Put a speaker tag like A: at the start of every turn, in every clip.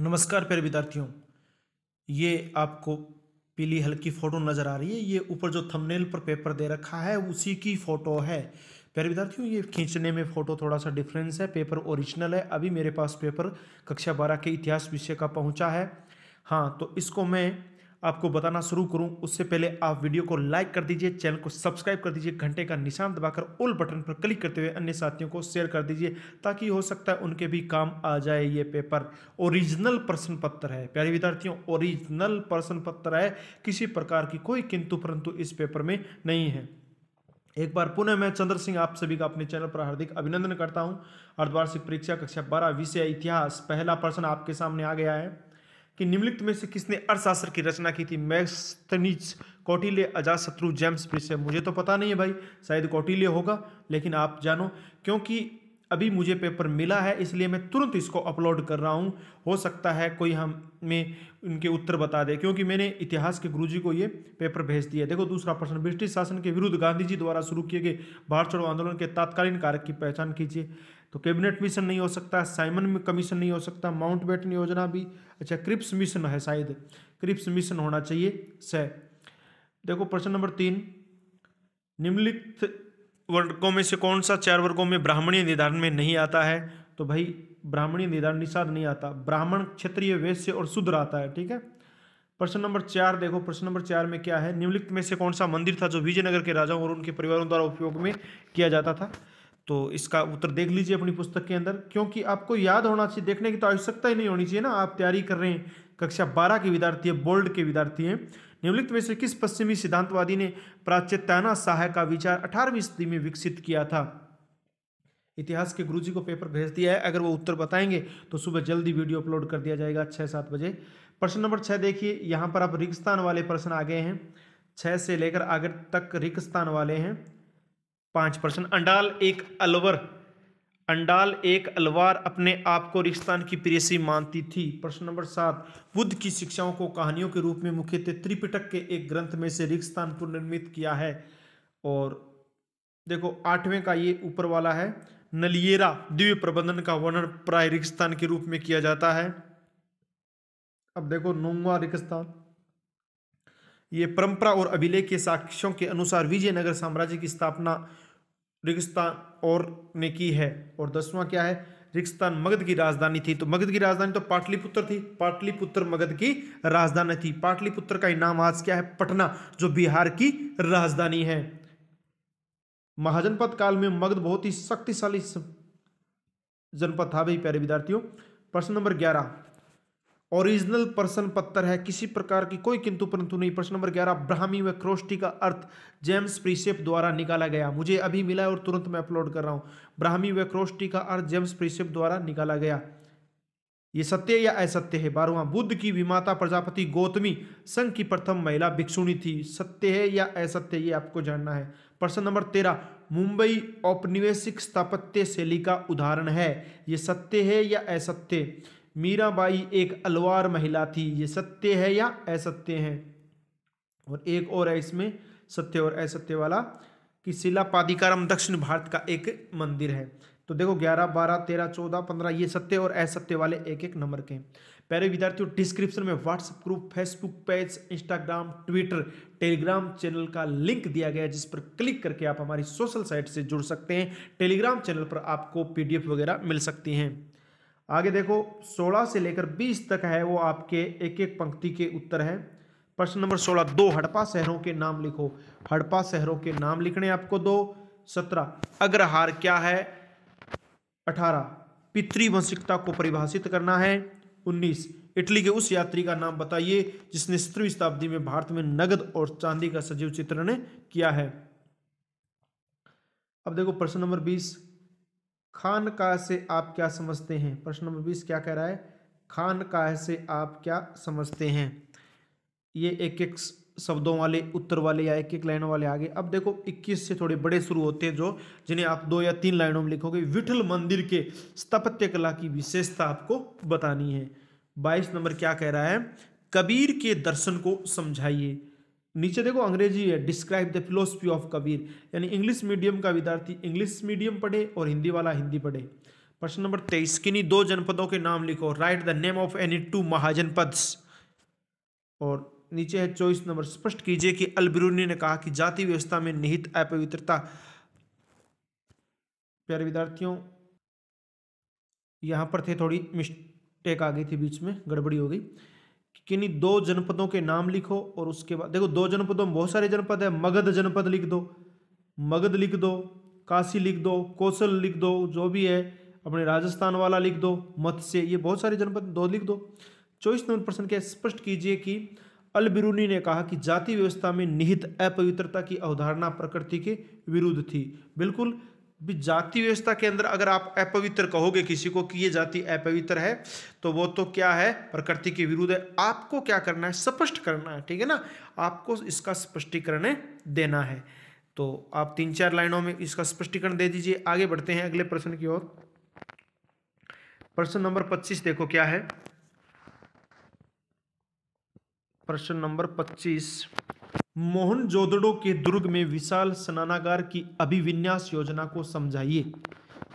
A: नमस्कार प्यारे विद्यार्थियों ये आपको पीली हल्की फ़ोटो नज़र आ रही है ये ऊपर जो थंबनेल पर पेपर दे रखा है उसी की फ़ोटो है प्यारे विद्यार्थियों ये खींचने में फ़ोटो थोड़ा सा डिफरेंस है पेपर ओरिजिनल है अभी मेरे पास पेपर कक्षा बारह के इतिहास विषय का पहुंचा है हाँ तो इसको मैं आपको बताना शुरू करूं उससे पहले आप वीडियो को लाइक कर दीजिए चैनल को सब्सक्राइब कर दीजिए घंटे का निशान दबाकर ऑल बटन पर क्लिक करते हुए अन्य साथियों को शेयर कर दीजिए ताकि हो सकता है उनके भी काम आ जाए ये पेपर ओरिजिनल प्रश्न पत्र है प्यारे विद्यार्थियों ओरिजिनल प्रश्न पत्र है किसी प्रकार की कोई किंतु परंतु इस पेपर में नहीं है एक बार पुनः मैं चंद्र सिंह आप सभी का अपने चैनल पर हार्दिक अभिनंदन करता हूँ अर्धवार्षिक परीक्षा कक्षा बारह विषय इतिहास पहला प्रश्न आपके सामने आ गया है कि निम्नलिखित में से किसने अर्थशास्त्र की रचना की थी Megasthenes Kautilya Ajatashatru James Prinsep मुझे तो पता नहीं है भाई शायद कौटिल्य होगा लेकिन आप जानो क्योंकि अभी मुझे पेपर मिला है इसलिए मैं तुरंत इसको अपलोड कर रहा हूँ हो सकता है कोई हम में उनके उत्तर बता दे क्योंकि मैंने इतिहास के गुरुजी को ये पेपर भेज दिया देखो दूसरा प्रश्न ब्रिटिश शासन के विरुद्ध गांधी जी द्वारा शुरू किए गए भारत छोड़ो आंदोलन के तात्कालीन कारक की पहचान कीजिए तो कैबिनेट मिशन नहीं हो सकता साइमन कमीशन नहीं हो सकता माउंट बेटन योजना भी अच्छा क्रिप्स मिशन है शायद क्रिप्स मिशन होना चाहिए स देखो प्रश्न नंबर तीन निम्नलिखित वर्गों में से कौन सा चार वर्गों में ब्राह्मणीय निर्धारण में नहीं आता है तो भाई ब्राह्मणीय निर्धारण निषाद नहीं आता ब्राह्मण क्षेत्रीय वैश्य और शुद्र आता है ठीक है प्रश्न नंबर चार देखो प्रश्न नंबर चार में क्या है निम्नलिखित में से कौन सा मंदिर था जो विजयनगर के राजाओं और उनके परिवारों द्वारा उपयोग में किया जाता था तो इसका उत्तर देख लीजिए अपनी पुस्तक के अंदर क्योंकि आपको याद होना चाहिए देखने की तो आवश्यकता ही नहीं होनी चाहिए ना आप तैयारी कर रहे हैं कक्षा बारह के विद्यार्थी है बोल्ड के विद्यार्थी हैं निम्नलिखित में से किस पश्चिमी सिद्धांतवादी ने प्राचेताना सहाय का विचार अठारहवीं सदी में विकसित किया था इतिहास के गुरुजी को पेपर भेज दिया है अगर वो उत्तर बताएंगे तो सुबह जल्दी वीडियो अपलोड कर दिया जाएगा छः सात बजे प्रश्न नंबर छः देखिए यहाँ पर आप रिक्स्तान वाले प्रश्न आ गए हैं छः से लेकर आगे तक रिक्स्तान वाले हैं पाँच परसेंट अंडाल एक अलवर अंडाल एक अलवार अपने आप को रिश्तान की प्रेसी मानती थी प्रश्न नंबर सात बुद्ध की शिक्षाओं को कहानियों के रूप में मुख्यतः त्रिपिटक के एक ग्रंथ में से रेगिस्तान पुनर्निर्मित किया है और देखो आठवें का ये ऊपर वाला है नलियेरा दिव्य प्रबंधन का वर्णन प्राय रेगिस्तान के रूप में किया जाता है अब देखो नोंगवा रेगिस्तान ये परंपरा और अभिलेख के साक्ष्यों के अनुसार विजयनगर साम्राज्य की स्थापना रिगिस्तान और ने की है और दसवां क्या है रिगिस्तान मगध की राजधानी थी तो मगध की राजधानी तो पाटलिपुत्र थी पाटलिपुत्र मगध की राजधानी थी पाटलिपुत्र का ही नाम आज क्या है पटना जो बिहार की राजधानी है महाजनपद काल में मगध बहुत ही शक्तिशाली जनपद था भाई प्यारे विद्यार्थियों प्रश्न नंबर ग्यारह ओरिजिनल पर्सन पत्थर है किसी प्रकार की कोई किंतु परंतु नहीं प्रश्न नंबर ग्यारह ब्राह्मी व क्रोष्टी का अर्थ जेम्स प्रीसेप द्वारा निकाला गया मुझे अभी मिला है और तुरंत मैं अपलोड कर रहा हूं ब्राह्मी व क्रोष्टी का अर्थ जेम्स प्रीसेप द्वारा निकाला गया ये सत्य या असत्य है बारहवा बुद्ध की विमाता प्रजापति गौतमी संघ की प्रथम महिला भिक्षुणी थी सत्य है या असत्य ये आपको जानना है प्रश्न नंबर तेरह मुंबई औपनिवेशिक स्थापत्य शैली का उदाहरण है ये सत्य है या असत्य मीराबाई एक अलवार महिला थी ये सत्य है या असत्य है और एक और है इसमें सत्य और असत्य वाला कि शिला पादिकारम दक्षिण भारत का एक मंदिर है तो देखो ग्यारह बारह तेरह चौदह पंद्रह ये सत्य और असत्य वाले एक एक नंबर के पहले विद्यार्थियों डिस्क्रिप्शन में WhatsApp group Facebook page Instagram Twitter Telegram channel का लिंक दिया गया है जिस पर क्लिक करके आप हमारी सोशल साइट से जुड़ सकते हैं टेलीग्राम चैनल पर आपको पीडीएफ वगैरह मिल सकती हैं आगे देखो 16 से लेकर 20 तक है वो आपके एक एक पंक्ति के उत्तर है प्रश्न नंबर 16 दो हड़प्पा शहरों के नाम लिखो हड़प्पा शहरों के नाम लिखने आपको दो सत्रह अग्रहार क्या है अठारह पितृवंशिकता को परिभाषित करना है उन्नीस इटली के उस यात्री का नाम बताइए जिसने सत्रहवीं शताब्दी में भारत में नगद और चांदी का सजीव चित्रण किया है अब देखो प्रश्न नंबर बीस खानकाह से आप क्या समझते हैं प्रश्न नंबर बीस क्या कह रहा है खानकाह से आप क्या समझते हैं ये एक एक शब्दों वाले उत्तर वाले या एक एक लाइनों वाले आगे अब देखो 21 से थोड़े बड़े शुरू होते हैं जो जिन्हें आप दो या तीन लाइनों में लिखोगे विठल मंदिर के स्थापत्य कला की विशेषता आपको बतानी है बाईस नंबर क्या कह रहा है कबीर के दर्शन को समझाइए नीचे देखो अंग्रेजी है describe the philosophy of Kabir यानी इंग्लिश मीडियम का विद्यार्थी इंग्लिश मीडियम पढ़े और हिंदी वाला हिंदी पढ़े प्रश्न नंबर तेईस किन्हीं दो जनपदों के नाम लिखो write the name of any two mahajanapada और नीचे है चौबीस नंबर स्पष्ट कीजिए कि अलबिरूनी ने कहा कि जाति व्यवस्था में निहित अपवित्रता प्यारे विद्यार्थियों यहाँ पर थे थोड़ी मिस्टेक आ गई थी बीच में गड़बड़ी हो गई किन्हीं दो जनपदों के नाम लिखो और उसके बाद देखो दो जनपदों में बहुत सारे जनपद है मगध जनपद लिख दो मगध लिख दो काशी लिख दो कौशल लिख दो जो भी है अपने राजस्थान वाला लिख दो मत्स्य ये बहुत सारे जनपद दो लिख दो चौबीस नंबर प्रश्न क्या स्पष्ट कीजिए कि अल बिरूनी ने कहा कि जाति व्यवस्था में निहित अपवित्रता की अवधारणा प्रकृति के विरुद्ध थी बिल्कुल भी जाति व्यवस्था के अंदर अगर आप अपवित्र कहोगे किसी को कि ये जाति अपवित्र है तो वो तो क्या है प्रकृति के विरुद्ध है आपको क्या करना है स्पष्ट करना है ठीक है ना आपको इसका स्पष्टीकरण देना है तो आप तीन चार लाइनों में इसका स्पष्टीकरण दे दीजिए आगे बढ़ते हैं अगले प्रश्न की ओर प्रश्न नंबर पच्चीस देखो क्या है प्रश्न नंबर पच्चीस मोहन जोदड़ो के दुर्ग में विशाल स्नानागार की अभिविन्यास योजना को समझाइए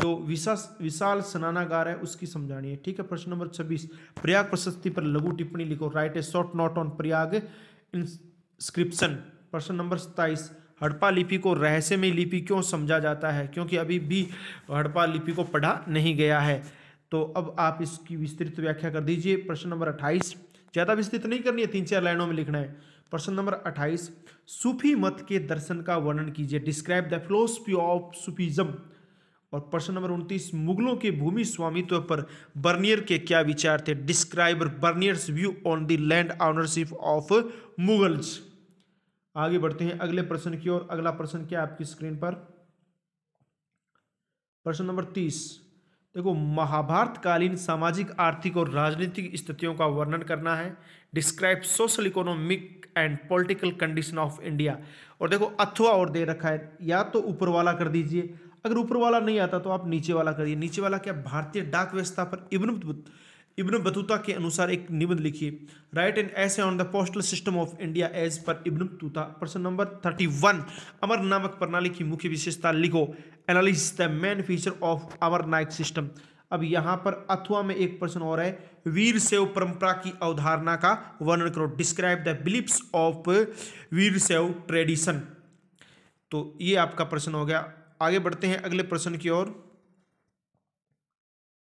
A: जो विशास विशाल स्नानागार है उसकी समझानी है ठीक है प्रश्न नंबर छब्बीस प्रयाग प्रशस्ति पर लघु टिप्पणी लिखो right A short note on Prayag inscription प्रश्न नंबर सत्ताईस हड़पा लिपि को रहस्यमय लिपि क्यों समझा जाता है क्योंकि अभी भी हड़पा लिपि को पढ़ा नहीं गया है तो अब आप इसकी विस्तृत व्याख्या कर दीजिए प्रश्न नंबर अट्ठाईस ज़्यादा विस्तृत नहीं करनी है तीन चार लाइनों में लिखना है प्रश्न नंबर 28 सूफी मत के दर्शन का वर्णन कीजिए describe the philosophy of Sufism और प्रश्न नंबर उनतीस मुगलों के भूमि स्वामित्व पर बर्नियर के क्या विचार थे describe Bernier's view on the land ownership of Mughals आगे बढ़ते हैं अगले प्रश्न की ओर अगला प्रश्न क्या आपकी स्क्रीन पर प्रश्न नंबर तीस देखो महाभारत कालीन सामाजिक आर्थिक और राजनीतिक स्थितियों का वर्णन करना है describe social economic and political condition of India और देखो अथवा और दे रखा है या तो ऊपर वाला कर दीजिए अगर ऊपर वाला नहीं आता तो आप नीचे वाला करिए नीचे वाला क्या भारतीय डाक व्यवस्था पर इब्न इब्न बतूता के अनुसार एक निबंध लिखिए write an essay on the postal system of India as per Ibn Battuta प्रश्न नंबर थर्टी वन अमर नामक प्रणाली की मुख्य विशेषता लिखो analyse the main feature of Amar Nayak system अब यहाँ पर अथवा में एक प्रश्न और है वीर सेव परंपरा की अवधारणा का वर्णन करो describe the beliefs of Virashaiva tradition तो ये आपका प्रश्न हो गया आगे बढ़ते हैं अगले प्रश्न की ओर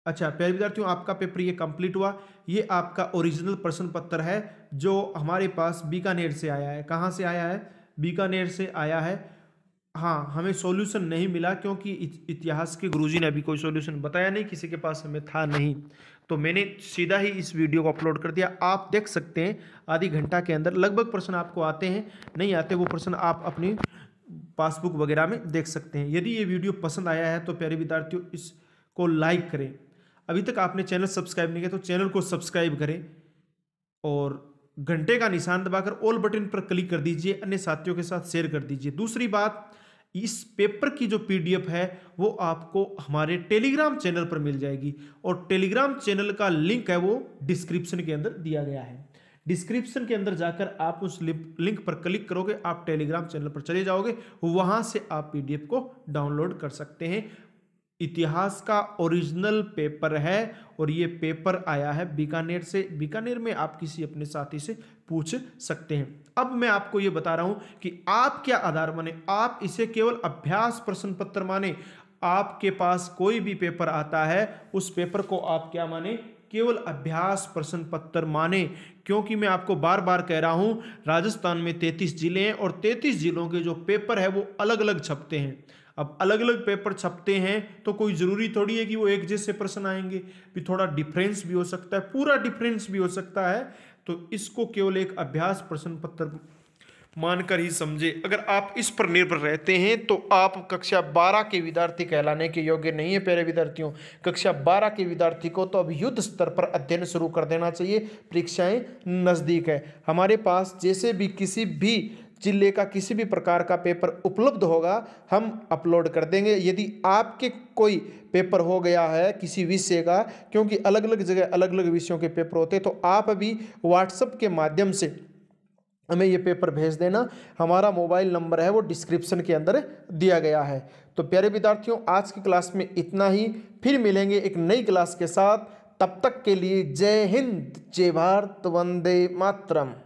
A: अच्छा प्यारे विद्यार्थियों आपका पेपर ये कंप्लीट हुआ ये आपका ओरिजिनल प्रश्न पत्र है जो हमारे पास बीकानेर से आया है कहाँ से आया है बीकानेर से आया है हाँ हमें सॉल्यूशन नहीं मिला क्योंकि इतिहास के गुरुजी ने अभी कोई सॉल्यूशन बताया नहीं किसी के पास हमें था नहीं तो मैंने सीधा ही इस वीडियो को अपलोड कर दिया आप देख सकते हैं आधी घंटा के अंदर लगभग प्रश्न आपको आते हैं नहीं आते वो प्रश्न आप अपनी पासबुक वगैरह में देख सकते हैं यदि ये वीडियो पसंद आया है तो प्यारे विद्यार्थियों इसको लाइक करें अभी तक आपने चैनल सब्सक्राइब नहीं किया तो चैनल को सब्सक्राइब करें और घंटे का निशान दबाकर ऑल बटन पर क्लिक कर दीजिए अन्य साथियों के साथ शेयर कर दीजिए दूसरी बात इस पेपर की जो पीडीएफ है वो आपको हमारे टेलीग्राम चैनल पर मिल जाएगी और टेलीग्राम चैनल का लिंक है वो डिस्क्रिप्शन के अंदर दिया गया है डिस्क्रिप्शन के अंदर जाकर आप उस लिंक पर क्लिक करोगे आप टेलीग्राम चैनल पर चले जाओगे वहां से आप पीडीएफ को डाउनलोड कर सकते हैं इतिहास का ओरिजिनल पेपर है और ये पेपर आया है बीकानेर से बीकानेर में आप किसी अपने साथी से पूछ सकते हैं अब मैं आपको ये बता रहा हूं कि आप क्या आधार माने आप इसे केवल अभ्यास प्रश्न पत्र माने आपके पास कोई भी पेपर आता है उस पेपर को आप क्या माने केवल अभ्यास प्रश्न पत्र माने क्योंकि मैं आपको बार बार कह रहा हूं राजस्थान में 33 जिले हैं और 33 जिलों के जो पेपर है वो अलग अलग छपते हैं अब अलग अलग पेपर छपते हैं तो कोई ज़रूरी थोड़ी है कि वो एक जैसे प्रश्न आएंगे भी थोड़ा डिफरेंस भी हो सकता है पूरा डिफरेंस भी हो सकता है तो इसको केवल एक अभ्यास प्रश्न पत्र मानकर ही समझे अगर आप इस पर निर्भर रहते हैं तो आप कक्षा बारह के विद्यार्थी कहलाने के योग्य नहीं है प्यारे विद्यार्थियों कक्षा बारह के विद्यार्थी को तो अब युद्ध स्तर पर अध्ययन शुरू कर देना चाहिए परीक्षाएं नज़दीक है हमारे पास जैसे भी किसी भी जिले का किसी भी प्रकार का पेपर उपलब्ध होगा हम अपलोड कर देंगे यदि आपके कोई पेपर हो गया है किसी विषय का क्योंकि अलग अलग जगह अलग अलग विषयों के पेपर होते तो आप अभी व्हाट्सअप के माध्यम से हमें ये पेपर भेज देना हमारा मोबाइल नंबर है वो डिस्क्रिप्शन के अंदर दिया गया है तो प्यारे विद्यार्थियों आज की क्लास में इतना ही फिर मिलेंगे एक नई क्लास के साथ तब तक के लिए जय हिंद जय भारत वंदे मातरम